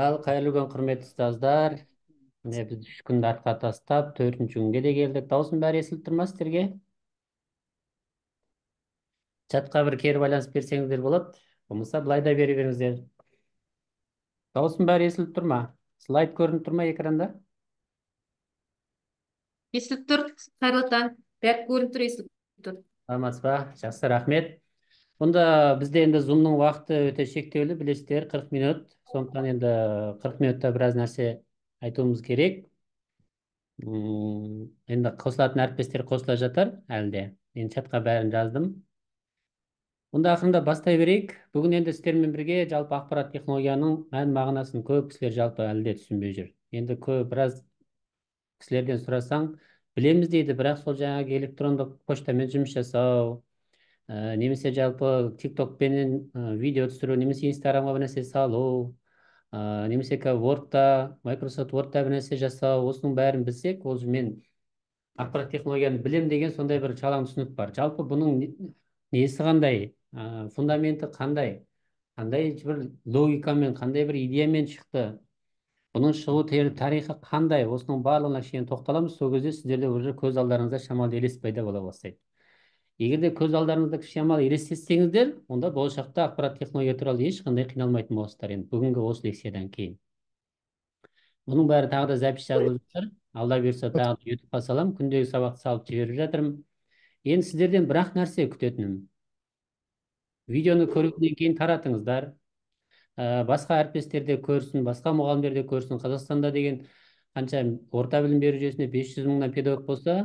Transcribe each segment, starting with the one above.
ал қайырлы күн құрметті ұстаздар міне біз үш күнді артқа тастап төртінші күнге де келдік дауысым бәрі естіліп тұр ма сіздерге чатқа бір кері байланыс берсеңіздер болады болмаса былай да бере беріңіздер дауысым бәрі естіліп тұр ма слайд көрініп тұр ма экранда естіліп тұр қайырлы таң бәрі көрініп тұр естіліп тұр саламатсыз ба жақсы рахмет онда бізде енді зумның уақыты өте шектеулі білесіздер қырық минут сондықтан енді қырық минутта біраз нәрсе айтуымыз керек енді қосылатын әріптестер қосыла жатар әлі де мен чатқа бәрін жаздым онда ақырындап бастай берейік бүгін енді сіздермен бірге жалпы ақпарат технологияның мән мағынасын көп кісілер жалпы әлі де түсінбей жүр енді көп біраз кісілерден сұрасаң білеміз дейді бірақ сол жаңағы электрондық почтамен жұмыс жасау ә, немесе жалпы тик токпенен ә, э, видео түсіру немесе инстаграмға бір нәрсе салу немесе қазір вордта microsoft вордта бір жасау осының бәрін білсек ол мен ақпарат технологияны білем деген сондай бір шалаң түсінік бар жалпы бұның несі қандай ә, фундаменті қандай қандай бір логикамен қандай бір идеямен шықты бұның шығу тарихы қандай осының барлығына шейін тоқталамыз сол кезде сіздерде уже көз алдарыңызда шамалы елес пайда бола бастайды егер де көз алдарыңызда кішкене елестетсеңіздер онда болашақта ақпарат технология туралы ешқандай қиналмайтын боласыздар енді бүгінгі осы лекциядан кейін бұның бәрі тағы да запись жазылып жатыр алла бұйырса тағы да ютубқа саламын күндегі сабақты салып жіберіп жатырмын енді сіздерден бір ақ нәрсе күтетінім видеоны көргеннен кейін таратыңыздар ә, басқа әріптестер де көрсін басқа мұғалімдер де көрсін қазақстанда деген қанша орта білім беру жүйесінде 500 жүз мыңнан педагог болса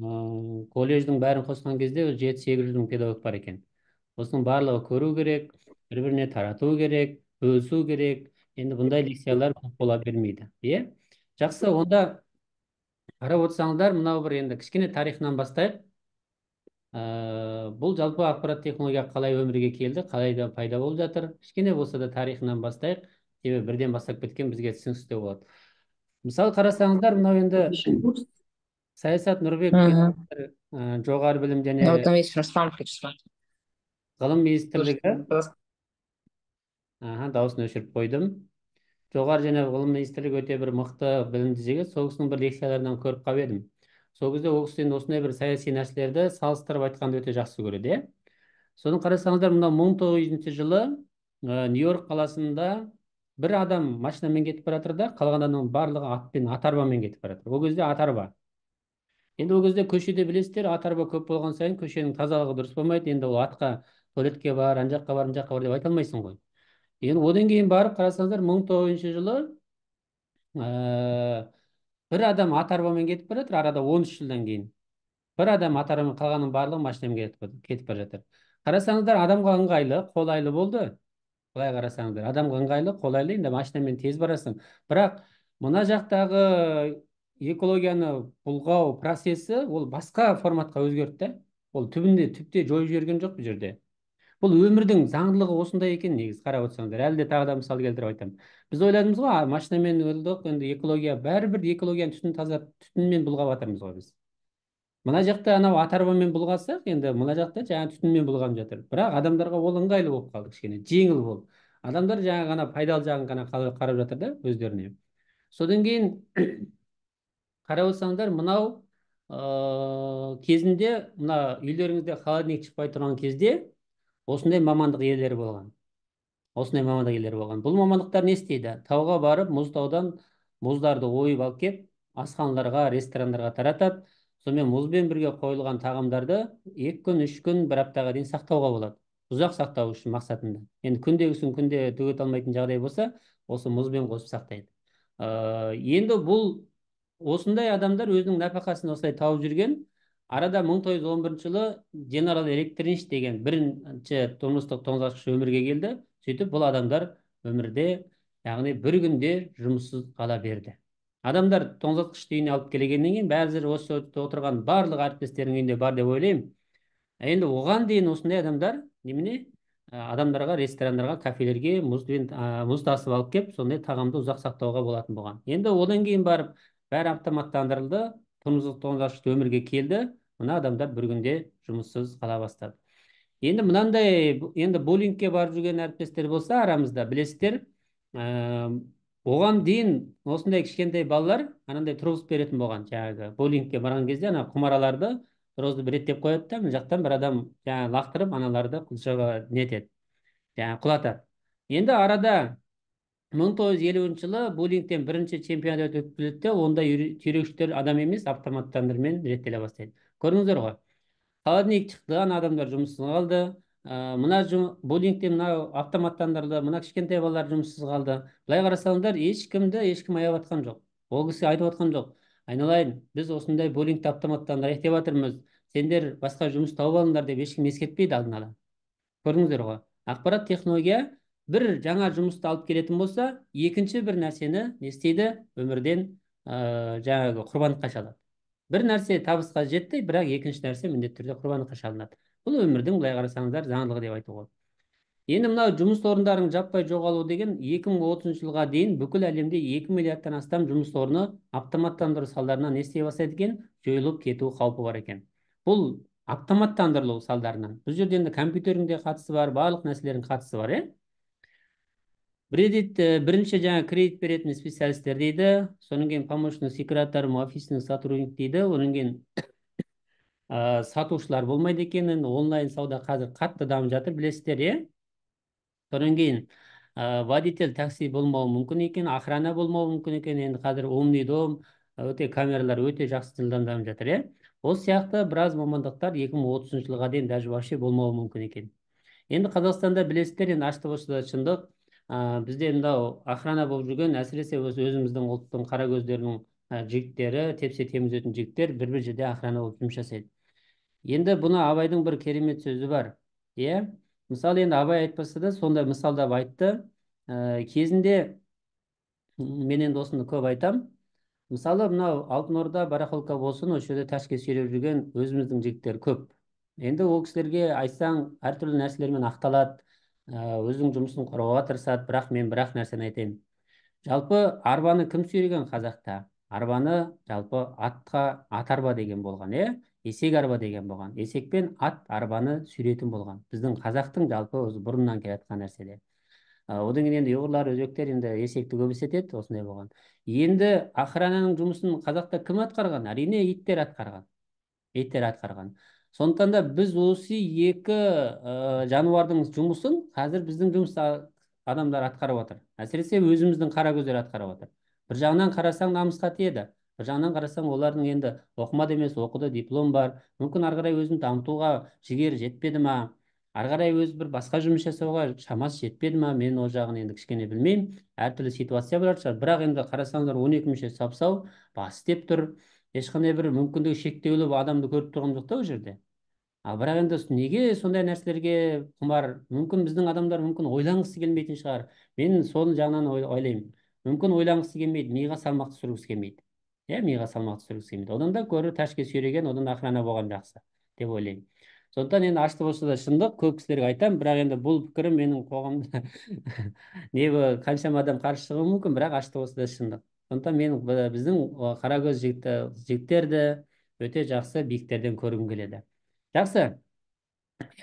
колледждің бәрін қосқан кезде жеті сегіз жүз мың педагог бар екен осының барлығы көру керек бір біріне тарату керек бөлісу керек енді бұндай лекциялар көп бола бермейді иә жақсы онда қарап отырсаңыздар мынау бір енді кішкене тарихынан бастайық ә, бұл жалпы ақпарат технология қалай өмірге келді да пайда болып жатыр кішкене болса да тарихынан бастайық себебі бірден бастап кеткен бізге түсініксіздеу болады мысалы қарасаңыздар мынау енді саясат нұрбек жоғары білім және ғылым министрлігі аха дауысын өшіріп қойдым жоғары және ғылым министрлігі өте бір мықты білімді жігіт сол кісінің бір лекцияларынан көріп қалып едім сол кезде ол кісі енді осындай бір саяси нәрселерді салыстырып айтқанды өте жақсы көреді иә соны қарасаңыздар мына мың тоғыз жүзінші жылы ә, нью йорк қаласында бір адам машинамен кетіп бара жатыр да қалған адамның барлығы атпен ат арбамен кетіп бара жатыр ол кезде ат арба енді ол кезде көшеде білесіздер ат арба көп болған сайын көшенің тазалығы дұрыс болмайды енді ол атқа туалетке бар ана жаққа бар мына жаққа бар деп айта алмайсың ғой енді одан кейін барып қарасаңыздар мың тоғызыншы жылы ә, бір адам ат арбамен кетіп бара жатыр арада он үш жылдан кейін бір адам ат арбамен қалғанның барлығы машинамен кетіп бара жатыр қарасаңыздар адамға ыңғайлы қолайлы болды былай қарасаңыздар адамға ыңғайлы қолайлы енді машинамен тез барасың бірақ мына жақтағы экологияны бұлғау процесі ол басқа форматқа өзгерді ол түбінде түпте жойып жіберген жоқ бұл жерде бұл өмірдің заңдылығы осындай екен негізі қарап отырсаңыздар әлі де тағы да мысал келтіріп айтамын біз ойладымыз ғой машинамен өлдік енді экология бәрібір экологияны түтін таза түтінмен бұлғап жатырмыз ғой біз мына жақта анау ат арбамен бұлғасақ енді мына жақта жаңағы түтінмен бұлғанып жатыр бірақ адамдарға ол ыңғайлы болып қалды кішкене жеңіл болып адамдар жаңағы ғана пайдалы жағын ғана қарап жатыр да өздеріне содан кейін қарап отырсаңдар мынау ә, кезінде мына үйлеріңізде холодильник шықпай тұрған кезде осындай мамандық иелері болған осындай мамандық иелері болған бұл мамандықтар не істейді тауға барып мұзтаудан мұздарды ойып алып келіп асханаларға ресторандарға таратады сонымен мұзбен бірге қойылған тағамдарды екі күн үш күн бір аптаға дейін сақтауға болады ұзақ сақтау үшін мақсатында енді күндегісін күнде түгете алмайтын жағдай болса осы мұзбен қосып сақтайды ә, енді бұл осындай адамдар өзінің нәпақасын осылай тауып жүрген арада 1911 тоғыз жылы генерал электринш деген бірінші тұрмыстық тоңазытқыш өмірге келді сөйтіп бұл адамдар өмірде яғни бір күнде жұмыссыз қала берді адамдар тоңазытқышты үйіне алып келгеннен кейін қазір осы отырған барлық әріптестерінің үйінде бар деп ойлаймын енді оған дейін осындай адамдар немене ә, адамдарға ресторандарға кафелерге мұзбен мұз тасып алып келіп сондай тағамды ұзақ сақтауға болатын болған енді одан кейін барып бәрі автоматтандырылды тұрмыстық тоңазытқыш өмірге келді мына адамдар бір күнде жұмыссыз қала бастады енді мынандай енді буллингке барып жүрген әріптестер болса арамызда білесіздер ә, оған дейін осындай кішкентай балалар анандай тұрғызып беретін болған жаңағы буллингке барған кезде ана құмараларды розды бір реттеп қояды да мына жақтан бір адам жаңағы лақтырып аналарды нетеді жаңағы құлатады енді арада мың тоғыз жүз елуінші жылы булингтен бірінші чемпионат өткізіледі де онда түйреуіштер адам емес автоматтандырмен реттеле бастайды көрдіңіздер ғой шықты ана адамдар жұмыссыз қалды ә, мына буллингте мынау автоматтандырылды мына кішкентай балалар жұмыссыз қалды былай қарасаңдар ешкімді ешкім аяп жатқан жоқ ол кісі айтып жатқан жоқ айналайын біз осындай буллингті автоматтандырайық деп жатырмыз сендер басқа жұмыс тауып алыңдар деп ешкім ескертпейді алдын ала көрдіңіздер ғой ақпарат технология бір жаңа жұмысты алып келетін болса екінші бір нәрсені не істейді өмірден ә, жаңағы құрбандыққа шалады бір нәрсе табысқа жетті бірақ екінші нәрсе міндетті түрде құрбандыққа шалынады бұл өмірдің былай қарасаңыздар заңдылығы деп айтуға болады енді мынау жұмыс орындарының жаппай жоғалу деген 2030 жылға дейін бүкіл әлемде 2 миллиардтан астам жұмыс орны автоматтандыру салдарынан не істей бастайды екен жойылып кету қаупі бар екен бұл автоматтандырылу салдарынан бұл жерде енді компьютердің де қатысы бар барлық нәрселердің қатысы бар иә бредит бірінші жаңа кредит беретін специалисттер дейді содан кейін помощный секретарь офисный сотрудник дейді одан кейін сатушылар болмайды екенін онлайн сауда қазір қатты дамып жатыр білесіздер иә содан кейін водитель такси болмауы мүмкін екен охрана болмауы мүмкін екен енді қазір умный дом өте камералар өте жақсы жылдамдамып жатыр иә осы сияқты біраз мамандықтар 2030 жылға дейін даже вообще болмауы мүмкін екен енді қазақстанда білесіздер енді ашты шындық Бізде мынау охрана болып жүрген әсіресе осы өзіміздің ұлттың қара көздерінің жігіттері тепсе өтін жігіттер бір бір жерде охрана болып жұмыс жасайды енді бұны абайдың бір керемет сөзі бар иә мысалы енді абай айтпаса да сондай мысалдап айтты ә, кезінде мен енді осыны көп айтам. мысалы мынау алтын орда барахолка болсын осы жерде тәшке сүйреп жүрген өзіміздің жігіттер көп енді ол кісілерге айтсаң әртүрлі нәрселермен ақталады Ә, өзінің жұмысын қорғауға тырысады бірақ мен бір ақ нәрсені айтайын жалпы арбаны кім сүйреген қазақта арбаны жалпы атқа ат арба деген болған иә есек арба деген болған есек пен ат арбаны сүйретін болған біздің қазақтың жалпы өзі бұрыннан келе жатқан нәрседе ә, одан кейін енді ұйғырлар өзбектер енді есекті көп істетеді осындай болған енді охрананың жұмысын қазақта кім атқарған әрине иттер атқарған иттер атқарған сондықтан да біз осы екі ә, жануардың жұмысын қазір біздің жұмыс адамдар атқарып жатыр әсіресе өзіміздің қара көздер атқарып жатыр бір жағынан қарасаң намысқа тиеді бір жағынан қарасаң олардың енді оқымады емес оқыды диплом бар мүмкін ары қарай өзін дамытуға жігері жетпеді ма ары қарай өзі бір басқа жұмыс жасауға шамасы жетпеді ма мен ол жағын енді кішкене білмеймін әртүрлі ситуация болатын шығар бірақ енді қарасаңыздар он екі мүшесі сап сау бас істеп тұр ешқандай бір мүмкіндігі шектеулі адамды көріп тұрған жоқ та ол жерде а бірақ енді неге сондай нәрселерге құмар мүмкін біздің адамдар мүмкін ойланғысы келмейтін шығар мен соны жағынан ойлаймын мүмкін ойланғысы келмейді миға салмақ түсіргісі келмейді иә миға салмақ түсіргісі келмейді одан да көрі тәшке сүйреген одан охрана болған жақсы деп ойлаймын сондықтан енді ашты болса да шындық көп кісілерге айтамын бірақ енді бұл пікірім менің қоғамда не қаншама адам қарсы шығуы мүмкін бірақ ашты болса да шындық сондықтан мен біздің қаракөз жігіттерді өте жақсы биіктерден көргім келеді жақсы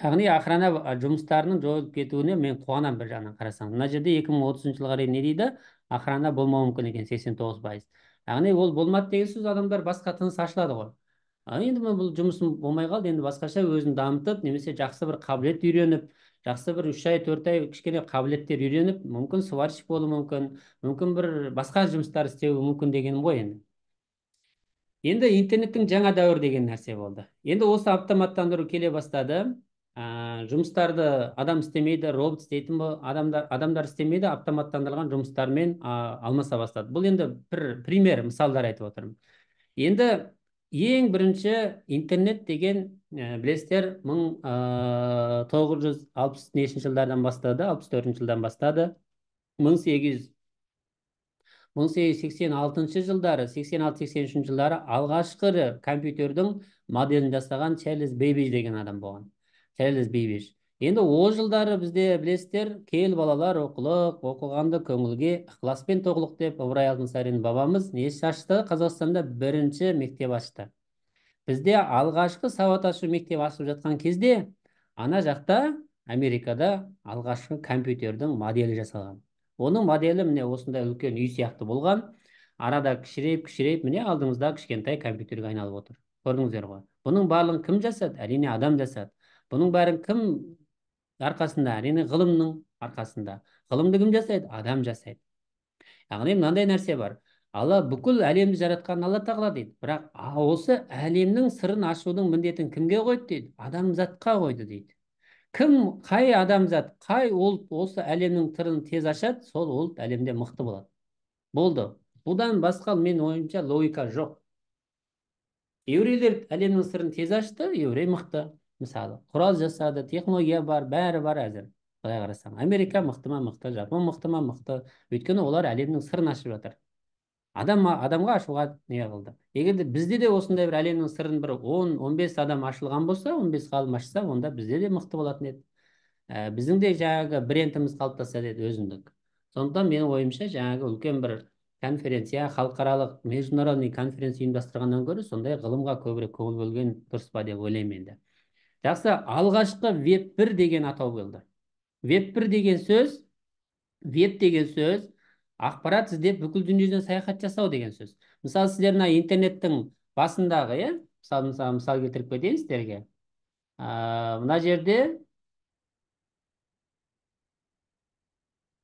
яғни охрана жұмыстарының жойылып кетуіне мен қуанамын бір жағынан қарасаң мына жерде 2030 жылға дейін не дейді охрана болмауы мүмкін екен 89 пайыз яғни ол болмады деген сөз адамдар басқа тыныс ашылады ғой а енді мен бұл жұмысым болмай қалды енді басқаша өзін дамытып немесе жақсы бір қабілет үйреніп жақсы бір үш ай төрт ай кішкене қабілеттер үйреніп мүмкін сварщик болу мүмкін мүмкін бір басқа жұмыстар істеуі мүмкін дегенім ғой енді енді интернеттің жаңа дәуір деген нәрсе болды енді осы автоматтандыру келе бастады жұмыстарды адам істемейді робот істейтін адамдар адамдар істемейді автоматтандырылған жұмыстармен ә, алмаса бастады бұл енді бір пример мысалдар айтып отырмын енді ең бірінші интернет деген ә, білесіздер мың э, тоғыз жүз алпыс нешінші жылдардан бастады алпыс төртінші жылдан бастады мың сегіз жүз мың сегіз жүз сексен алтыншы жылдары сексен алты сексен үшінші жылдары алғашқы компьютердің моделін жасаған чарльз бейбиш деген адам болған чарльз бейбиш енді ол жылдары бізде білесіздер кел балалар оқылық оқығанды көңілге ықыласпен тоқылық деп ыбырай алтынсарин бабамыз не шашты қазақстанда бірінші мектеп ашты бізде алғашқы сауат ашу мектеп ашып жатқан кезде ана жақта америкада алғашқы компьютердің моделі жасалған оның моделі міне осындай үлкен үй сияқты болған арада кішірейіп кішірейіп міне алдыңызда кішкентай компьютерге айналып отыр көрдіңіздер ғой бұның барлығын кім жасады әрине адам жасады бұның бәрін кім арқасында әрине ғылымның арқасында ғылымды кім жасайды адам жасайды яғни мынандай нәрсе бар алла бүкіл әлемді жаратқан алла тағала дейді бірақ осы әлемнің сырын ашудың міндетін кімге қойды дейді адамзатқа қойды дейді кім қай адамзат қай ұлт осы әлемнің сырын тез ашады сол ұлт әлемде мықты болады болды бұдан басқа мен ойымша логика жоқ еврейлер әлемнің сырын тез ашты еврей мықты мысалы құрал жасады технология бар бәрі бар әзір былай қарасаң америка мықты ма мықты жапон мықты ма мықты өйткені олар әлемнің сырын ашып жатыр адам адамға ашуға не қылды егер де бізде де осындай бір әлемнің сырын бір он он бес адам ашылған болса он бес ғалым ашса онда бізде де мықты болатын еді ә, біздің де жаңағы брендіміз қалыптаса еді өзіндік сондықтан менің ойымша жаңағы үлкен бір конференция халықаралық международный конференция ұйымдастырғаннан гөрі сондай ғылымға көбірек көңіл бөлген дұрыс па деп ойлаймын енді жақсы алғашқы веб бір деген атау келді веб бір деген сөз веб деген сөз ақпарат іздеп бүкіл дүниеден саяхат жасау деген сөз мысалы сіздер мына интернеттің басындағы иә мысалы мысалы мысал келтіріп кетейін сіздерге ә, мына жерде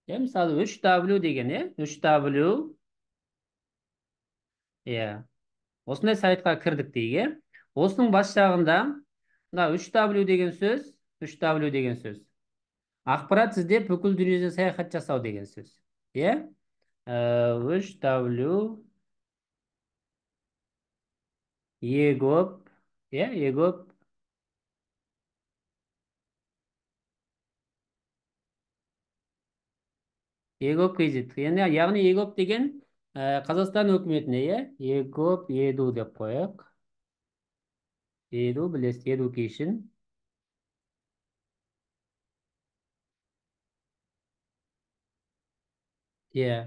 иә мысалы үш w деген иә үш w иә осындай сайтқа кірдік дейік иә осының бас жағында мына үш w деген сөз үш w деген сөз ақпарат сізде бүкіл дүниеде саяхат жасау деген сөз иә ә, үш w Егоп. иә егоп егоп kz яғни егоп деген ә, қазақстан үкіметіне иә егоп еду деп қояйық Еду білес, education иә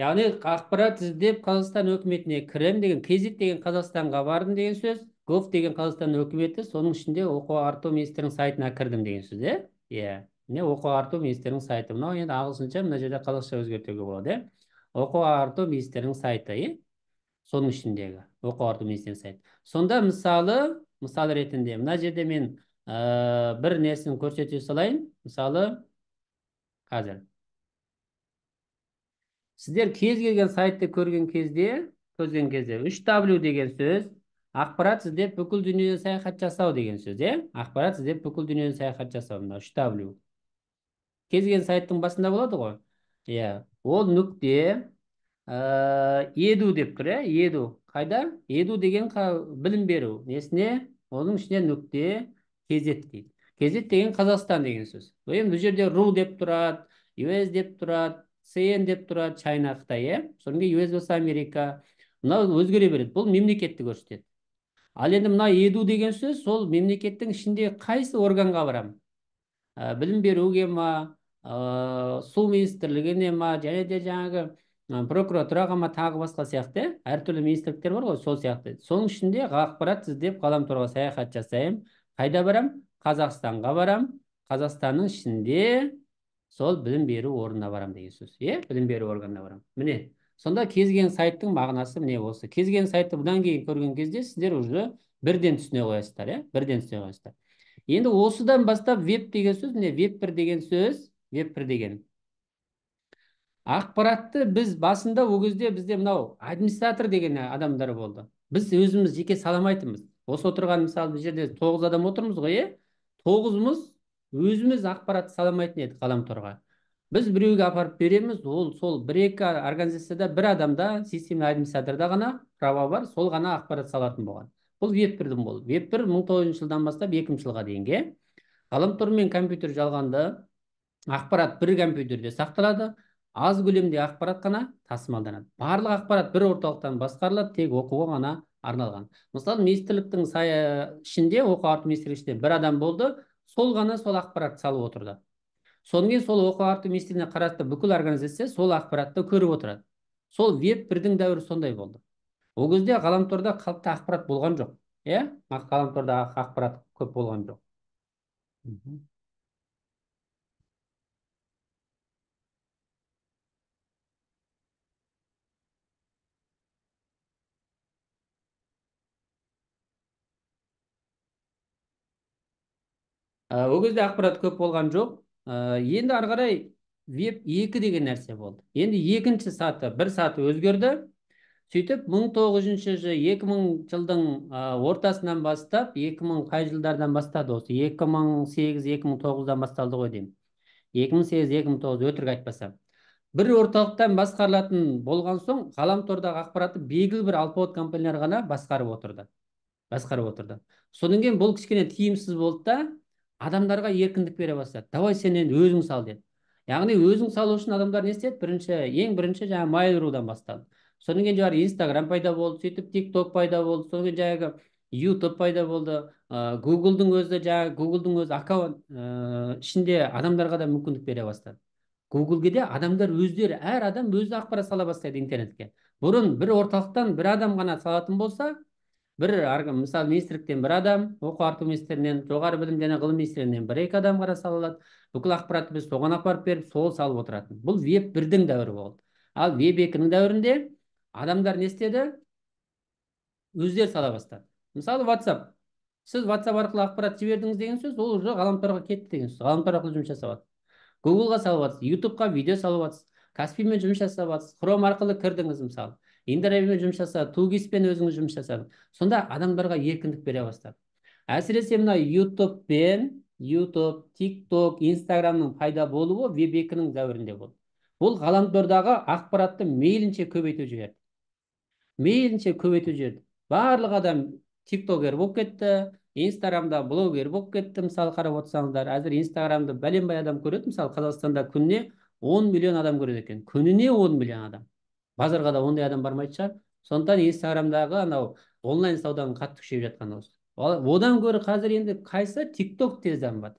яғни ақпарат іздеп қазақстан өкіметіне кірем деген кезек деген қазақстанға бардым деген сөз гов деген қазақстан өкіметі, соның ішінде оқу арту министрінің сайтына кірдім деген сөз иә иә оқу арту министрінің сайты мынау енді ағылшынша мына жерде қазақша өзгертуге болады иә оқу арту министрінің сайты иә соның ішіндегі оқу сайт сонда мысалы мысал ретінде мына жерде мен ә, бір нәрсені көрсете салайын мысалы қазір сіздер кез келген сайтты көрген кезде көрген кезде үш w деген сөз ақпарат іздеп бүкіл дүниеден саяхат жасау деген сөз иә ақпарат іздеп бүкіл дүниеден саяхат жасау мына үш w кез келген сайттың басында болады ғой иә ол нүкте еду деп тұр иә еду қайда еду деген білім беру несіне оның ішіне нүкте кезет дейді кезет деген қазақстан деген сөз енді бұл жерде ру деп тұрады юс деп тұрады сн деп тұрады чайна қытай иә содан кейін болса америка мынау өзгере береді бұл мемлекетті көрсетеді ал енді мына еду деген сөз сол мемлекеттің ішінде қайсы органға барамын білім беруге ма су министрлігіне ма және де жаңағы Прокуратура ма тағы басқа сияқты әртүрлі министрліктер бар ғой сол сияқты соның ішінде ақпарат іздеп ғаламторға саяхат жасаймын қайда барам қазақстанға барам қазақстанның ішінде сол білім беру орнына барам деген сөз иә білім беру органына барам міне сонда кезген келген сайттың мағынасы міне осы кез сайтты бұдан кейін көрген кезде сіздер уже бірден түсіне қоясыздар иә бірден түсіне қоясыздар енді осыдан бастап веб деген сөз міне веб бір деген сөз веб бір деген ақпаратты біз басында ол кезде бізде мынау администратор деген адамдар болды біз өзіміз жеке саламайтынбыз осы отырған мысалы бұл жерде тоғыз адам отырмыз ғой иә тоғызымыз өзіміз ақпаратты саламайтын едік ғаламторға біз біреуге апарып береміз ол сол бір екі организацияда бір адамда системный администраторда ғана права бар сол ғана ақпарат салатын болған бұл веб бірдің болды веб бір мың тоғызыншы жылдан бастап мыңыншы жылға дейінгі ғаламтор мен компьютер жалғанда ақпарат бір компьютерде сақталады аз көлемде ақпарат қана тасымалданады барлық ақпарат бір орталықтан басқарылады тек оқуға ғана арналған мысалы министрліктің ішінде оқу ағарту министрлігі ішінде бір адам болды сол ғана сол ақпарат салып отырды содан сол оқу ағарту министрлігіне қарасты бүкіл организация сол ақпаратты көріп отырады сол веб бірдің дәуірі сондай болды ол кезде ғаламторда қалыпты ақпарат болған жоқ иә ғаламторда ақпарат көп болған жоқ Э, ол кезде ақпарат көп болған жоқ э, енді ары қарай веб екі деген нәрсе болды енді екінші саты бір саты өзгерді сөйтіп 1900 жыл мың жылдың э, ортасынан бастап мың қай жылдардан бастады осы 2008 2009 тоғыздан басталды ғой деймін мың тоғыз өтірік айтпасам бір орталықтан басқарылатын болған соң ғаламтордағы ақпаратты белгілі бір алпауыт компаниялар ғана басқарып отырды басқарып отырды содан кейін бұл кішкене тиімсіз болды да адамдарға еркіндік бере бастады давай сен енді өзің сал деді яғни өзің салу үшін адамдар не істеді бірінші ең бірінші жаңағы рудан бастады содан кейін жаңағы инстаграм пайда болды сөйтіп тик ток пайда болды содан кейін жаңағы ютуб пайда болды ыыы гуглдың өзі жаңағы гуглдың өзі аккаунт ыыы ішінде адамдарға да мүмкіндік бере бастады гуглге де адамдар өздері әр адам өзі ақпарат сала бастайды интернетке бұрын бір орталықтан бір адам ғана салатын болса бір мысалы министрліктен бір адам оқу арту министрлігінен жоғары білім және ғылым министрлігінен бір екі адам ғана сала алады бүкіл ақпаратты біз соған апарып беріп сол салып отыратын бұл веб бірдің дәуірі болды ал веб екінің дәуірінде адамдар не істеді өздері сала бастады мысалы ватсап сіз whatsapp арқылы ақпарат жібердіңіз деген сөз ол уже ғаламторға кетті деген сөз ғаламтор арқылы жұмыс жасап жатсыз гуглға салып жатсыз ютубқа видео салып жатсыз каспимен жұмыс жасап жатсыз хром арқылы кірдіңіз мысалы интервьюмен жұмыс тугиспен өзіңіз жұмыс жасадың сонда адамдарға еркіндік бере бастады әсіресе мына ютуб пен ютуб тикток инстаграмның пайда болуы веб екінің дәуірінде болды бұл ғаламтордағы ақпаратты мейлінше көбейтіп жіберді мейлінше көбейтіп жіберді барлық адам тиктокер болып кетті инстаграмда блогер болып кетті мысалы қарап отырсаңыздар әзір инстаграмды бәленбай адам көреді мысалы қазақстанда күніне 10 миллион адам көреді екен күніне 10 миллион адам базарға да ондай адам бармайтын шығар сондықтан инстаграмдағы анау онлайн сауданың қатты күшейіп жатқаны осы одан гөрі қазір енді қайсы тикток тез дамып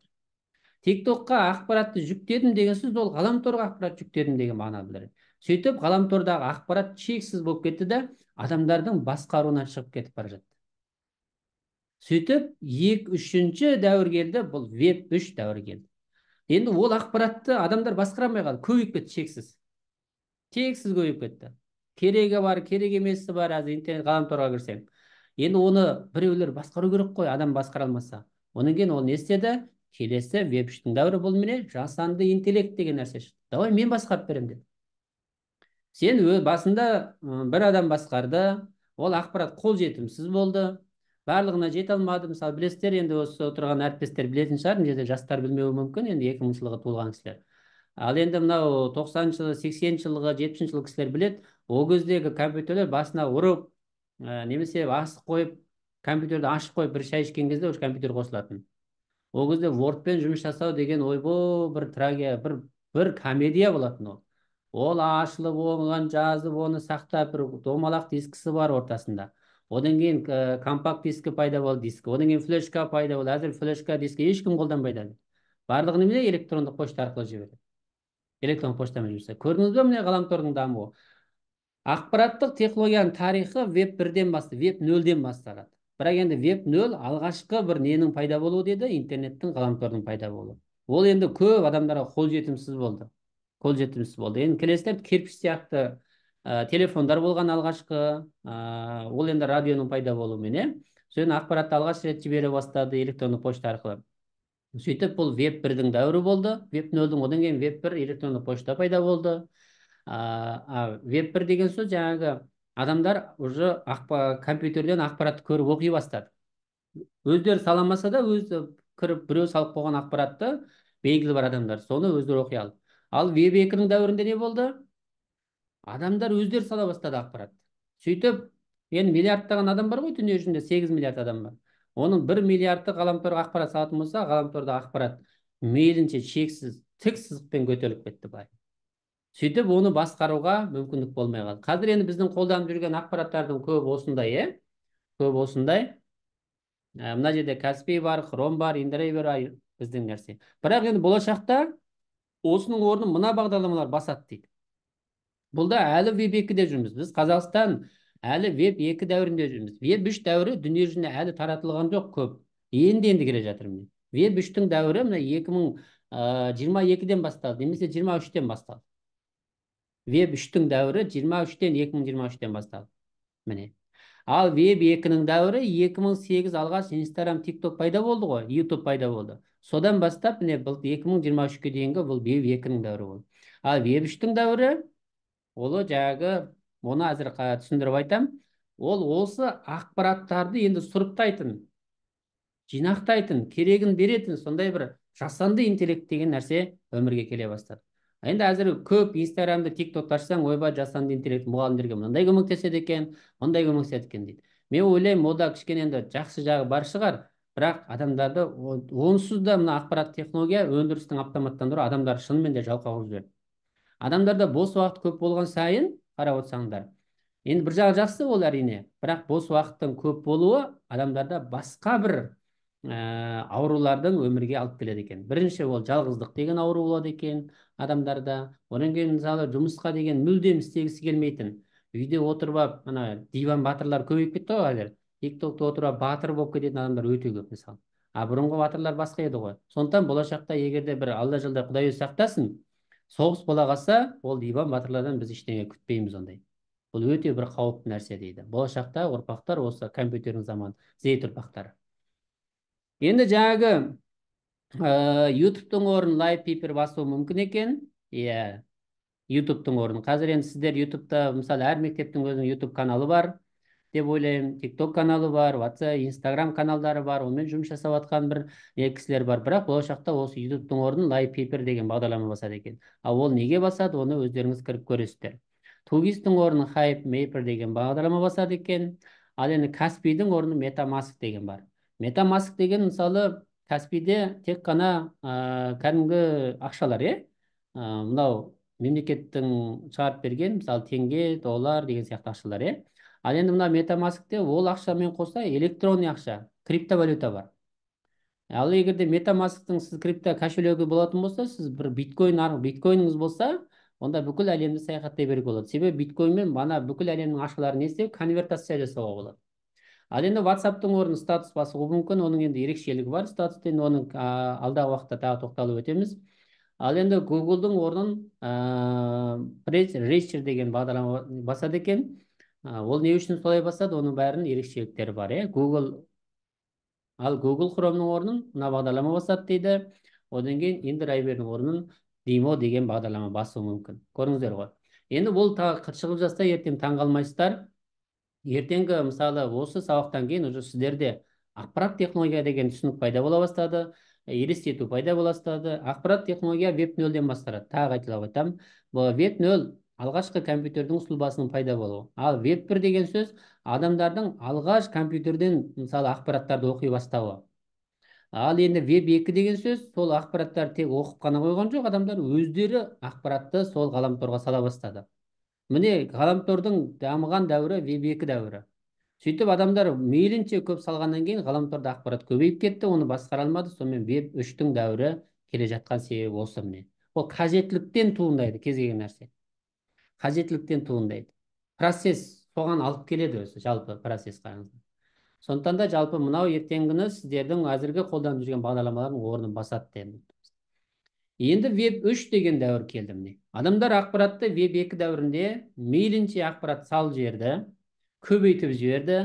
тиктокқа ақпаратты жүктедім деген сөз ол ғаламторға ақпарат жүктедім деген мағынаны білдіреді сөйтіп ғаламтордағы ақпарат шексіз болып кетті да адамдардың басқаруынан шығып кетіп бара жатты сөйтіп екі үшінші дәуір келді бұл веб үш дәуір келді енді ол ақпаратты адамдар басқара алмай қалды көбейіп кетті шексіз тексіз көбейіп кетті керегі бар керек емесі бар әзір интернет ғаламторға кірсең енді оны біреулер басқару керек қой адам басқара алмаса одан кейін ол не істеді келесі веб дәуірі бұл міне жасанды интеллект деген нәрсе шықты давай мен басқарып беремін деді сен басында бір адам басқарды ол ақпарат қол жетімсіз болды барлығына жете алмады мысалы білесіздер енді осы отырған әріптестер білетін шығар мына жерде жастар білмеуі мүмкін енді екі мыңыншы жылғы туылған ал енді мынау тоқсаныншы жылы сексенінші жылғы жетпісінші жылғы кісілер біледі ол кездегі компьютерлер басына ұрып ә, немесе асық қойып компьютерді ашып қойып бір шай ішкен кезде уже компьютер қосылатын ол кезде вордпен жұмыс жасау деген бо бір трагедия бір бір комедия болатын ол ол ашылып оған жазып оны сақтап бір домалақ дискісі бар ортасында одан кейін ә, компакт дискі пайда болды дискі одан кейін флешка пайда болды әзір флешка дискі ешкім қолданбайды барлығы немене электрондық почта арқылы жібереді электрон почтамен жүрсе көрдіңіз бе міне ғаламтордың дамуы ақпараттық технологияның тарихы веб бірден басты веб нөлден басталады бірақ енді веб нөл алғашқы бір ненің пайда болуы деді интернеттің ғаламтордың пайда болуы ол енді көп адамдарға қолжетімсіз болды қолжетімсіз болды енді келесілер кирпич сияқты ә, телефондар болған алғашқы ә, ол енді радионың пайда болуымен иә содан ақпаратты алғаш рет жібере бастады электронды почта арқылы сөйтіп бұл веб бірдің дәуірі болды веб нөлдің одан кейін веб бір электронды пошта пайда болды а веб бір деген сөз жаңағы адамдар уже ақпа, компьютерден ақпаратты көріп оқи бастады өздері саламаса да өзі кіріп біреу салып қойған ақпаратты белгілі бар адамдар соны өздері оқи алды ал веб екінің дәуірінде не болды адамдар өздері сала бастады ақпаратты сөйтіп енді миллиардтаған адам бар ғой дүние жүзінде сегіз миллиард адам бар оның бір миллиарды ғаламторға ақпарат салатын болса ғаламторда ақпарат мейлінше шексіз тік сызықпен көтеріліп кетті былай сөйтіп оны басқаруға мүмкіндік болмай қалды қазір енді біздің қолданып жүрген ақпараттардың көбі осындай иә көбі осындай ә, мына жерде каспи бар хром бар индрейвер біздің нәрсе бірақ енді болашақта осының орнын мына бағдарламалар басады дейді бұл да әлі вебекіде жүрміз біз қазақстан әлі веб екі дәуірінде жүрміз веб үш дәуірі дүние жүзіне әлі таратылған жоқ көп енді енді келе жатыр міне веб үштің дәуірі мына екі мың жиырма екіден басталды немесе жиырма үштен басталды веб үштің дәуірі жиырма үштен екі мың жиырма үштен басталды міне ал веб екінің дәуірі екі мың сегіз алғаш инстаграм тикток пайда болды ғой ютуб пайда болды содан бастап міне бұл жиырма үшке дейінгі бұл веб екінің дәуірі болды ал веб үштің дәуірі ол жаңағы оны әзір түсіндіріп айтамын ол осы ақпараттарды енді сұрыптайтын жинақтайтын керегін беретін сондай бір жасанды интеллект деген нәрсе өмірге келе бастады енді әзір көп инстаграмды токты ашсаң ойбай жасанды интеллект мұғалімдерге мынандай көмектеседі екен мындай көмектеседі екен дейді мен ойлаймын ода кішкене енді жақсы жағы бар шығар бірақ адамдарды онсыз да мына ақпарат технология өндірістің автоматтандыру адамдар шынымен де жалқау жіберді адамдарда бос уақыт көп болған сайын қарап отырсаңдар енді бір жағы жақсы ол әрине бірақ бос уақыттың көп болуы адамдарда басқа бір ә, аурулардың өмірге алып келеді екен бірінші ол жалғыздық деген ауру болады екен адамдарда одан кейін мысалы жұмысқа деген мүлдем істегісі келмейтін үйде отырып алып ана диван батырлар көбейіп кетті ғой қазір тиктокта отырып алып батыр болып кететін адамдар өте көп мысалы а бұрынғы батырлар басқа еді ғой сондықтан болашақта егерде бір алда жалда құдай өзі сақтасын соғыс бола қалса ол диван батырлардан біз ештеңе күтпейміз ондай бұл өте бір қауіпті нәрсе дейді болашақта ұрпақтар осы компьютердің заманы зейт ұрпақтар енді жаңағы ә, ютубтың орнын лайв пипер басуы мүмкін екен иә yeah. ютубтың орнын қазір енді сіздер ютубта мысалы әр мектептің өзінің ютуб каналы бар деп ойлаймын тикток каналы бар ватсап инстаграм каналдары бар онымен жұмыс жасап жатқан бір е, кісілер бар бірақ болашақта осы ютубтың орнын лайф пипер деген бағдарлама басады екен ал ол неге басады оны өздеріңіз кіріп көресіздер тугистің орнын хайп мейпер деген бағдарлама басады екен ал енді каспидің орны метамаск деген бар метамаск деген мысалы каспийде тек қана ә, кәдімгі ақшалар иә мынау мемлекеттің шығарып берген мысалы теңге доллар деген сияқты ақшалар иә ал енді мына метамаскте ол ақшамен қоса электронный ақша криптовалюта бар ал егерде де метамасктың сіз крипто кошелегі болатын болса сіз бір биткоин биткоиніңіз болса онда бүкіл әлемді саяхаттай беруге болады себебі биткоинмен бана бүкіл әлемнің ақшаларын не істеу конвертация жасауға болады ал енді ватсаптың орнын статус басуы мүмкін оның енді ерекшелігі бар статус енді оның ә, алдағы уақытта тағы тоқталып өтеміз ал енді гуглдың орнын ә, рейстер деген бағдарлама басады екен ол не үшін солай бастады оның бәрінің ерекшеліктері бар иә гугл ал гугл хромның орнын мына бағдарлама басады дейді одан кейін индрайвердің орнын димо деген бағдарлама басуы мүмкін көрдіңіздер ғой енді бұл тағы шығып жатса ертең таңғалмайсыздар ертеңгі мысалы осы сабақтан кейін уже сіздерде ақпарат технология деген түсінік пайда бола бастады елестету пайда бола бастады ақпарат технология веб нөлден басталады тағы қайталап айтамын веб нөл алғашқы компьютердің сұлбасының пайда болуы ал веб бір деген сөз адамдардың алғаш компьютерден мысалы ақпараттарды оқи бастауы ал енді веб екі деген сөз сол ақпараттарды тек оқып қана қойған жоқ адамдар өздері ақпаратты сол ғаламторға сала бастады міне ғаламтордың дамыған дәуірі веб екі дәуірі сөйтіп адамдар мейлінше көп салғаннан кейін ғаламторда ақпарат көбейіп кетті оны басқара алмады сонымен веб үштің дәуірі келе жатқан себебі осы міне ол қажеттіліктен туындайды кез келген нәрсе қажеттіліктен туындайды процесс соған алып келеді өзі жалпы процесс қараңыздар сондықтан да жалпы мынау ертеңгіні сіздердің әзіргі қолданып жүрген бағдарламалардың орнын басады дедім енді веб үш деген дәуір келді міне адамдар ақпаратты веб екі дәуірінде мейлінше ақпарат сал жерді көбейтіп жіберді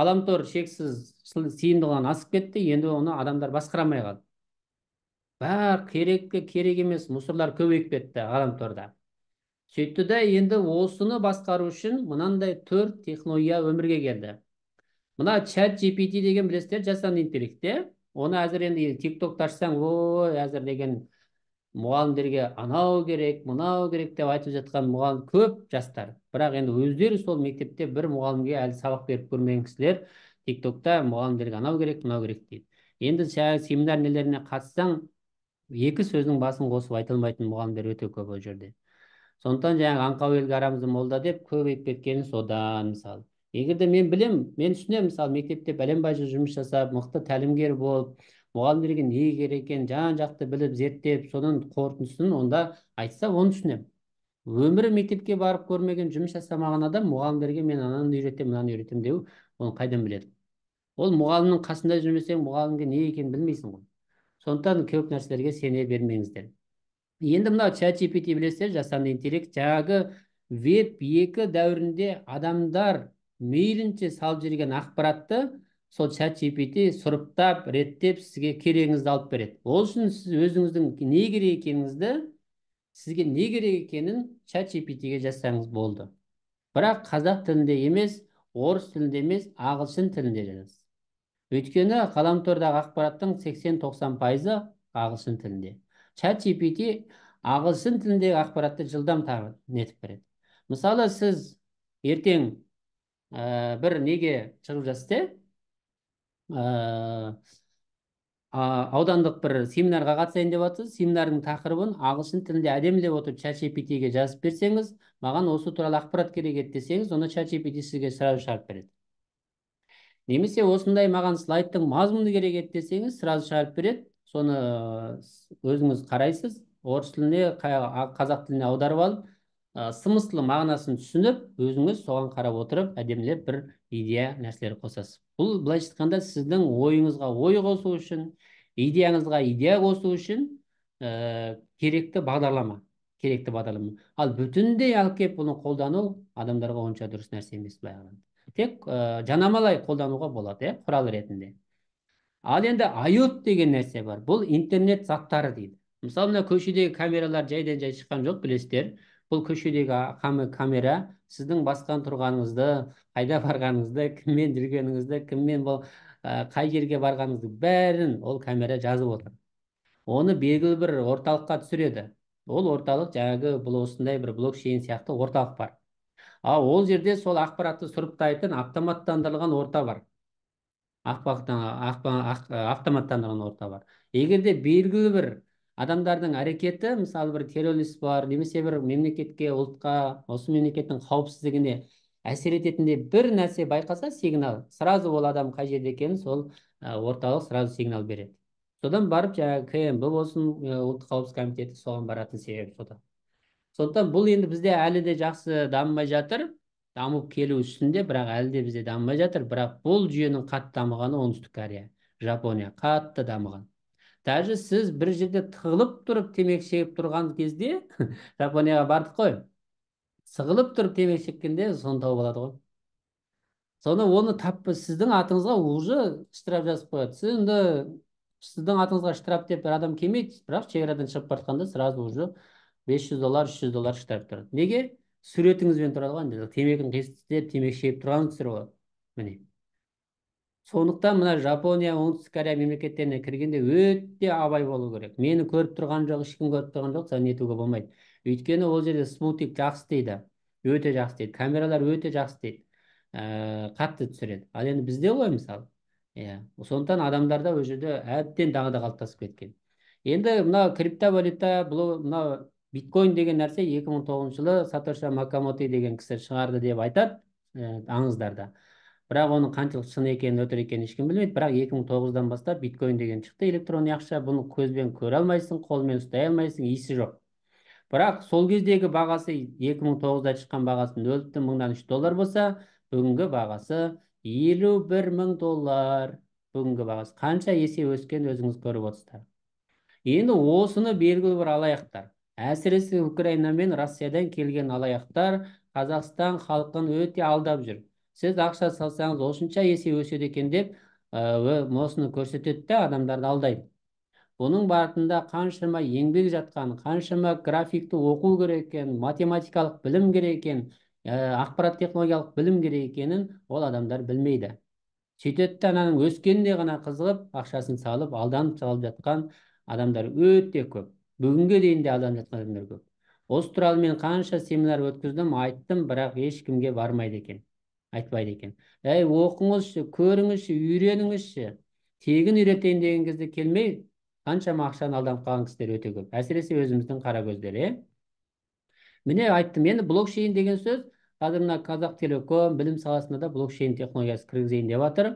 ғаламтор шексіз сыйымдылығынан асып кетті енді оны адамдар басқара алмай қалды бәрі керекке керек емес мусорлар көбейіп кетті ғаламторда сөйтті да енді осыны басқару үшін мынандай төрт технология өмірге келді мына чат gpt деген білесіздер жасанды интеллект иә оны әзір енді тик токты ашсаң ой әзір деген мұғалімдерге анау керек мынау керек деп айтып жатқан мұғалім көп жастар бірақ енді өздері сол мектепте бір мұғалімге әлі сабақ беріп көрмеген кісілер тик токта мұғалімдерге анау керек мынау керек дейді енді семинар нелеріне қатыссаң екі сөздің басын қосып айта алмайтын мұғалімдер өте көп ол жерде сондықтан жаңағы аңқау елге арамызда молда деп көбейіп кеткені содан мысалы егерде мен білем, мен түсінемін мысалы мектепте бәленбай жыл жұмыс жасап мықты тәлімгер болып мұғалімдерге не керек екенін жан жақты біліп зерттеп соның қорытындысын онда айтса оны түсінемін өмірі мектепке барып көрмеген жұмыс жасамаған адам мұғалімдерге мен ананы үйретемін мынаны үйретемін деу оны қайдан біледі ол мұғалімнің қасында жүрмесең мұғалімге не екенін білмейсің ғой сондықтан көп нәрселерге сене бермеңіздер енді мынау чат gpt білесіздер жасанды интеллект жаңағы веб екі дәуірінде адамдар мейлінше салып жіберген ақпаратты сол чат gpt сұрыптап реттеп сізге керегіңізді алып береді ол үшін сіз өзіңіздің не керек екеніңізді сізге не керек екенін чат gpt ге жазсаңыз болды бірақ қазақ тілінде емес орыс тілінде емес ағылшын тілінде жазасыз өйткені ғаламтордағы ақпараттың 80-90 пайызы ағылшын тілінде чат gpt ағылшын тіліндегі ақпаратты жылдам табы нетіп береді мысалы сіз ертең ә, бір неге шығып жатсыз иә ә, аудандық бір семинарға қатысайын деп жатсыз семинардың тақырыбын ағылшын тілінде әдемілеп отырып чат gpt жазып берсеңіз маған осы туралы ақпарат керек еді десеңіз онда чат gpt сізге сразу шығарып береді немесе осындай маған слайдтың мазмұны керек еді десеңіз сразу шығарып береді соны э, өзіңіз қарайсыз орыс тіліне қазақ тіліне аударып алып ә, э, сымыслы мағынасын түсініп өзіңіз соған қарап отырып әдемілеп бір идея нәрселер қосасыз бұл былайша айтқанда сіздің ойыңызға ой қосу үшін идеяңызға идея қосу үшін ә, керекті бағдарлама керекті бағдарлама ал бүтіндей алып келіп бұны қолдану адамдарға онша дұрыс нәрсе емес былай тек ә, жанамалай қолдануға болады иә құрал ретінде ал енді айот деген нәрсе бар бұл интернет заттары дейді мысалы мына көшедегі камералар жайдан жай шыққан жоқ білесіздер бұл көшедегі камера сіздің басқан тұрғаныңызды қайда барғаныңызды кіммен жүргеніңізді кіммен бол, қай жерге барғаныңызды бәрін ол камера жазып отыр оны белгілі бір орталыққа түсіреді ол орталық жаңағы бұл осындай бір блокчейн сияқты орталық бар ал ол жерде сол ақпаратты сұрыптайтын автоматтандырылған орта бар автоматтандырылған орта бар егер де белгілі бір адамдардың әрекеті мысалы бір террорист бар немесе бір мемлекетке ұлтқа осы мемлекеттің қауіпсіздігіне әсер ететіндей бір нәрсе байқаса сигнал сразу ол адам қай жерде екенін сол e, орталық сразу сигнал береді содан барып жаңағы кмб болсын e, ұлттық қауіпсіздік комитеті соған баратын себеп содан сондықтан бұл енді бізде әлі де жақсы дамымай жатыр дамып келу үстінде бірақ әлі де бізде дамымай жатыр бірақ бұл жүйенің қатты дамығаны оңтүстік корея жапония қатты дамыған даже сіз бір жерде тығылып тұрып темекі шегіп тұрған кезде жапонияға бардық қой сығылып тұрып темекі шеккенде соны тауып алады ғой соны оны тап сіздің атыңызға уже штраф жазып қояды сіз енді сіздің атыңызға штраф деп бір адам келмейді бірақ шекарадан шығып бара жатқанда сразу уже 500 доллар 300 доллар штраф тұрады неге суретіңізбен тұрады ғой анда темекіні қиыстеп темекі шегіп түсір ғой міне сондықтан мына жапония оңтүстік корея мемлекеттеріне кіргенде өте абай болу керек мені көріп тұрған жоқ ешкім көріп тұрған жоқ соны нетуге болмайды өйткені ол жерде смутик жақсы дейді өте жақсы дейді камералар өте жақсы дейді ә, қатты түсіреді ал енді бізде ғой мысалы иә сондықтан адамдарда ол жерде әбден дағды қалыптасып кеткен енді мынау криптовалюта бұл мынау биткоин деген нәрсе 2009 мың тоғызыншы жылы сатоши макамоти деген кісі шығарды деп айтады ә, э, аңыздарда бірақ оның қаншалықты шын екенін өтірік екенін ешкім білмейді бірақ екі мың тоғыздан бастап биткоин деген шықты электронный ақша бұны көзбен көре алмайсың қолмен ұстай алмайсың иісі жоқ бірақ сол кездегі бағасы екі мың тоғызда шыққан бағасы нөл бүтін мыңнан үш доллар болса бүгінгі бағасы елу бір мың доллар бүгінгі бағасы қанша есе өскен өзіңіз көріп отырсыздар енді осыны белгілі бір алаяқтар әсіресе украина мен россиядан келген алаяқтар қазақстан халқын өте алдап жүр сіз ақша салсаңыз осынша есе өседі екен деп э, осыны көрсетеді да адамдарды алдайды бұның бартында қаншама еңбек жатқан қаншама графикті оқу керек екен математикалық білім керек екен э, ақпарат технологиялық білім керек екенін ол адамдар білмейді сөйтеді да ананың өскенде ғана қызығып ақшасын салып алданып салып жатқан адамдар өте көп бүгінге дейін де алданып жатқан адамдар көп осы туралы мен қанша семинар өткіздім айттым бірақ ешкімге бармайды екен айтпайды екен әй оқыңызшы көріңізші үйреніңізші тегін үйретейін деген кезде келмей қаншама ақшаны алданып қалған кісілер өте көп әсіресе өзіміздің қара көздер иә міне айттым енді блокчейн деген сөз қазір мына қазақтелеком білім саласына да блокчейн технологиясы кіргізейін деп жатыр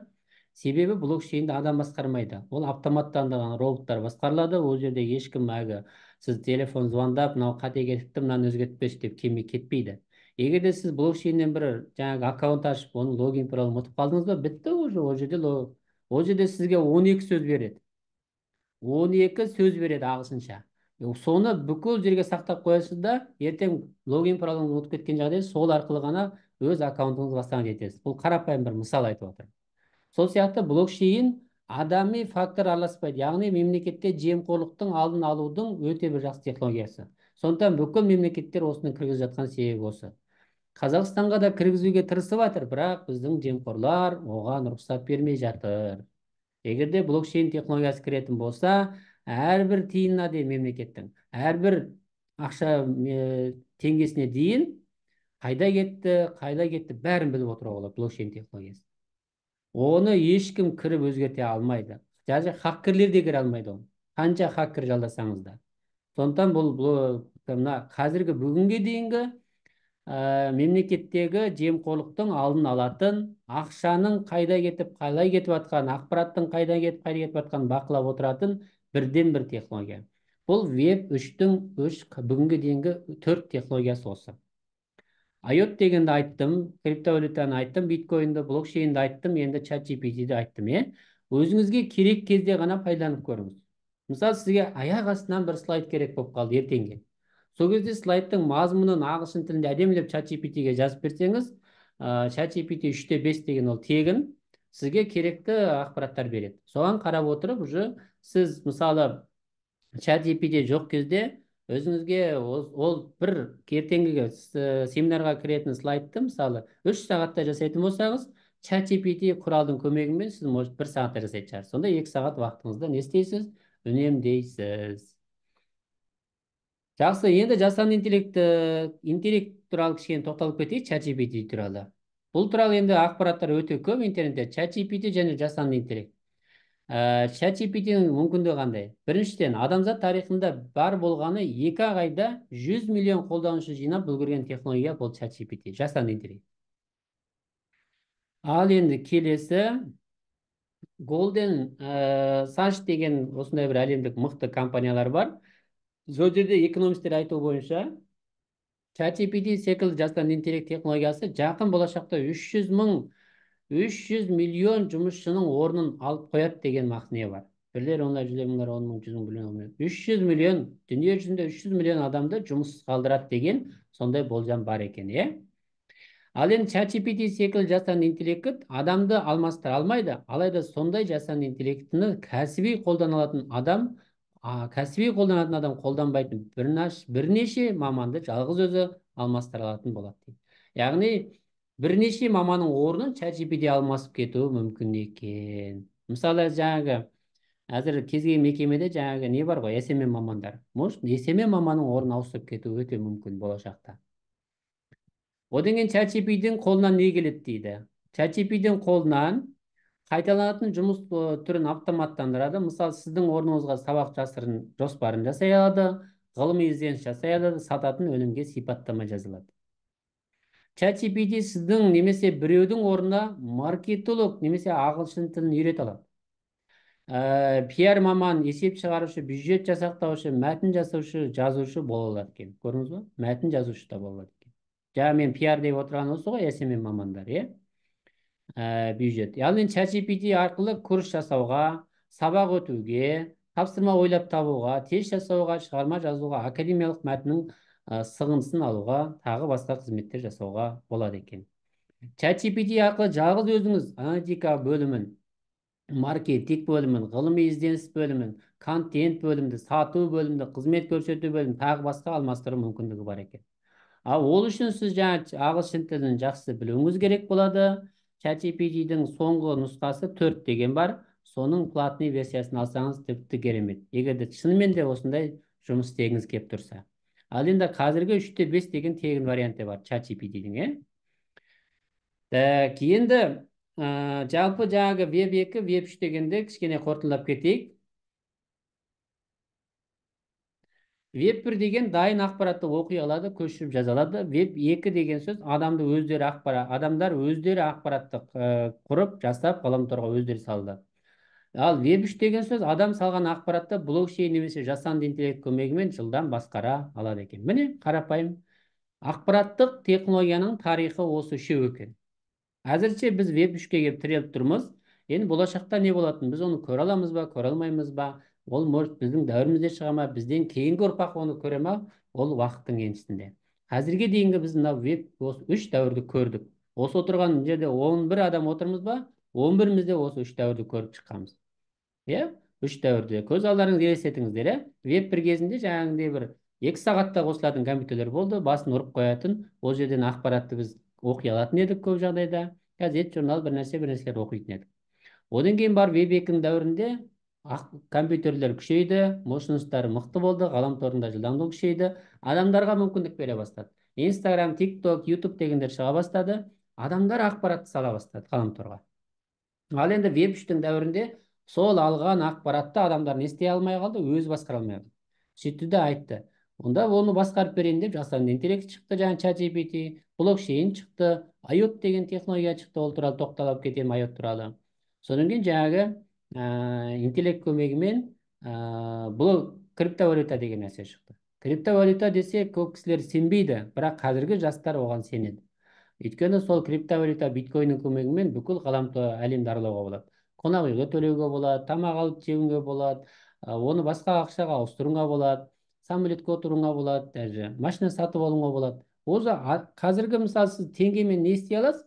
себебі блокчейнді адам басқармайды ол автоматтандырылған роботтар басқарылады ол жерде ешкім әлгі сіз телефон звондап мынау қате кетіпті мынаны өзгертпеші деп кеме кетпейді егер де сіз блокчейннен бір жаңағы аккаунт ашып оның логин туралы ұмытып қалдыңыз ба бітті уже ол жерде ол жерде сізге екі сөз береді екі сөз береді ағылшынша соны бүкіл жерге сақтап қоясыз да ертең логин пароліңізді ұмытып кеткен жағдайда сол арқылы ғана өз аккаунтыңызды бастаған етесіз бұл қарапайым бір мысал айтып отырмын сол сияқты блокчейн адами фактор араласпайды яғни мемлекетте жемқорлықтың алдын алудың өте бір жақсы технологиясы сондықтан бүкіл мемлекеттер осыны кіргізіп жатқан себебі осы қазақстанға да кіргізуге тырысып жатыр бірақ біздің жемқорлар оған рұқсат бермей жатыр Егерде де блокчейн технологиясы кіретін болса әрбір тиынына дейін мемлекеттің әрбір ақша теңгесіне дейін қайда кетті қайда кетті бәрін біліп отыруға болады блокчейн технологиясы оны ешкім кіріп өзгерте алмайды даже хаккерлер де кіре алмайды оны қанша хаккер жалдасаңыз да сондықтан бұл мына қазіргі бүгінге дейінгі ә, мемлекеттегі жемқорлықтың алдын алатын ақшаның қайда кетіп қалай кетіп жатқанын ақпараттың қайда кетіп қайда кетіп жатқанын бақылап отыратын бірден бір технология бұл веб үштің үш бүгінге дейінгі төрт технологиясы осы айот дегенді айттым криптовалютаны айттым биткоинді блокчейнді айттым енді чат ді айттым иә өзіңізге керек кезде ғана пайдаланып көріңіз мысалы сізге аяқ астынан бір слайд керек болып қалды ертеңге сол кезде слайдтың мазмұнын ағылшын тілінде әдемілеп чат ге жазып берсеңіз чат gpt үште бес деген ол тегін сізге керекті ақпараттар береді соған қарап отырып уже сіз мысалы чат gpt жоқ кезде өзіңізге ол, бір ертеңгіге семинарға кіретін слайдты мысалы үш сағатта жасайтын болсаңыз чат gpt құралдың көмегімен сіз может бір сағатта жасайтын шығарсыз сонда екі сағат уақытыңызды не істейсіз үнемдейсіз жақсы енді жасанды интеллект э, интеллект туралы кішкене тоқталып кетейік чат gpt туралы бұл туралы енді ақпараттар өте көп интернетте чат gpt және жасанды интеллект ә, э, чат мүмкіндігі қандай біріншіден адамзат тарихында бар болғаны екі ақ айда жүз миллион қолданушы жинап үлгерген технология бұл чат gpt жасанды интеллект ал енді келесі голден ә, саш деген осындай бір әлемдік мықты компаниялар бар сол жерде экономистер айтуы бойынша чат gpt секілді жасанды интеллект технологиясы жақын болашақта 300 жүз мың 300 миллион жұмысшының орнын алып қояды деген мақсия бар бірлер onlar жүздер мыңдар он мың жүз мың миллион он үш жүз миллион дүние жүзінде үш жүз миллион адамды жұмыссыз қалдырады деген сондай болжам бар екен иә ал енді ChatGPT секілді жасанды интеллект адамды алмастыра алмайды алайда сондай жасанды интеллектіні кәсіби қолданылатын адам а, кәсіби қолданатын адам қолданбайтын бірнеше маманды жалғыз өзі алмастыра алатын болады дейді яғни бірнеше маманның орнын чат алмасып кетуі мүмкін екен мысалы жаңағы әзір кез келген мекемеде жаңағы не бар ғой смм мамандар может смм маманның орнын ауыстырып кетуі өте мүмкін болашақта одан кейін чат gpтдің қолынан не келеді дейді чат gpтдің қолынан қайталанатын жұмыс түрін автоматтандырады мысалы сіздің орныңызға сабақ жасырын жоспарын жасай алады ғылыми ізденіс жасай алады сататын өнімге сипаттама жазылады ChatGPT сіздің немесе біреудің орнына маркетолог немесе ағылшын тілін үйрете алады ә, пиар маман есеп шығарушы бюджет жасақтаушы мәтін жасаушы жазушы бола алады екен көрдіңіз ба мәтін жазушы да бола алады екен жаңа мен пиар деп отырған осы ғой смм мамандар иә ә, бюджет яғни ChatGPT арқылы курс жасауға сабақ өтуге тапсырма ойлап табуға тест жасауға шығарма жазуға академиялық мәтіннің сығымсын алуға тағы басқа қызметтер жасауға болады екен ChatGPT арқылы жалғыз өзіңіз аналитика бөлімін маркетинг бөлімін ғылыми ізденіс бөлімін контент бөлімді сату бөлімді қызмет көрсету бөлімін тағы басқа алмастыру мүмкіндігі бар екен ал ол үшін сіз жаңа ағылшын тілін жақсы білуіңіз керек болады ChatGPT-дің соңғы нұсқасы төрт деген бар соның платный версиясын алсаңыз тіпті керемет егер де шынымен де осындай жұмыс істегіңіз келіп тұрса ал енді қазіргі үште бес деген тегін варианты бар чат gptдің иә так енді э, жалпы жаңағы веб екі веб үш дегенде кішкене қорытындылап кетейік веб бір деген дайын ақпаратты оқи алады көшіріп жаза алады веб екі деген сөз адамды өздері ақпарат адамдар өздері ақпаратты э, құрып жасап ғаламторға өздері салды ал веб үш деген сөз адам салған ақпаратты блокчейн немесе жасанды интеллект көмегімен жылдам басқара алады екен міне қарапайым ақпараттық технологияның тарихы осы үшеу екен әзірше біз веб үшке келіп тіреліп тұрмыз енді болашақта не болатынын біз оны көре аламыз ба көре алмаймыз ба ол может біздің дәуірімізде шыға ма бізден кейінгі ұрпақ оны көре ма ол уақыттың еншісінде қазірге дейінгі біз мына веб осы үш дәуірді көрдік осы отырған жерде бір адам отырмыз ба он бірімізде де осы үш дәуірді көріп шыққанбыз иә үш дәуірде көз алдарыңызға елестетіңіздер иә веб бір кезінде жаңағындай бір екі сағатта қосылатын компьютерлер болды басын ұрып қоятын ол жерден ақпаратты біз оқи алатын едік көп жағдайда газет журнал бір нәрсе бір нәрселерді оқитын едік одан кейін барып веб екінің дәуірінде компьютерлер күшейді мощностьтар мықты болды ғаламторында жылдамдығы күшейді адамдарға мүмкіндік бере бастады инстаграм тик ток ютуб дегендер шыға бастады адамдар ақпаратты сала бастады ғаламторға ал енді веб үштің дәуірінде сол алған ақпаратты адамдар не істей алмай қалды өзі басқара алмай қалды сөйтті де айтты онда оны басқарып берейін деп жасанды интеллект шықты жаңағы чат gpt блокчейн шықты айот деген технология шықты ол туралы тоқталып кетемін айот туралы содан кейін жаңағы ә, интеллект көмегімен ә, э, бұл криптовалюта деген нәрсе шықты криптовалюта десе көп кісілер сенбейді бірақ қазіргі жастар оған сенеді өйткені сол криптовалюта биткоиннің көмегімен бүкіл ғаламтор әлемді аралауға болады қонақ үйге төлеуге болады, тамақ алып жеүүңө болады оны басқа ақшаға ауыстыруыңа болады, самолетке отыруыңа болады, даже машина сатып алуыңа болады. Озы қазіргі, мысалы теңгемен не не аласыз